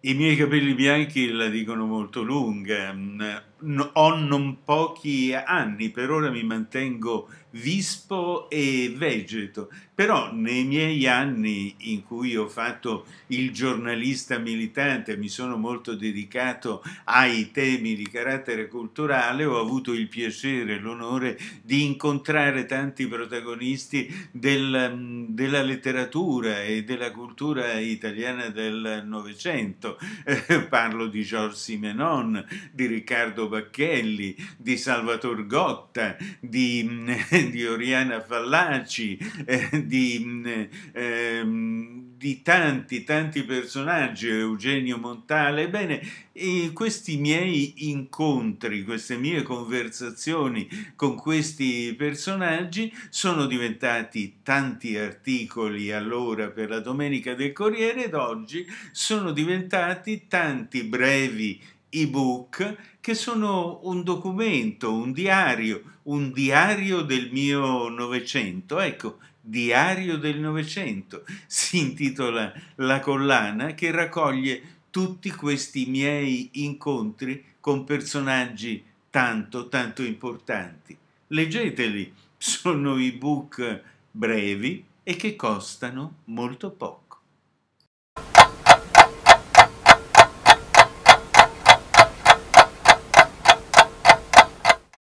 I miei capelli bianchi la dicono molto lunga, mm, ho non pochi anni, per ora mi mantengo vispo e vegeto, però nei miei anni in cui ho fatto il giornalista militante, mi sono molto dedicato ai temi di carattere culturale, ho avuto il piacere, e l'onore di incontrare tanti protagonisti del, della letteratura e della cultura italiana del Novecento. Eh, parlo di Georges Simenon, di Riccardo Bacchelli, di Salvatore Gotta, di, mm, di Oriana Fallaci, eh, di, mm, ehm, di, tanti, tanti personaggi, Eugenio Montale. Ebbene, questi miei incontri, queste mie conversazioni con questi personaggi sono diventati tanti articoli allora per la Domenica del Corriere ed oggi sono diventati tanti brevi ebook che sono un documento, un diario, un diario del mio Novecento. Ecco, Diario del Novecento si intitola la collana che raccoglie tutti questi miei incontri con personaggi tanto, tanto importanti. Leggeteli, sono ebook brevi e che costano molto poco.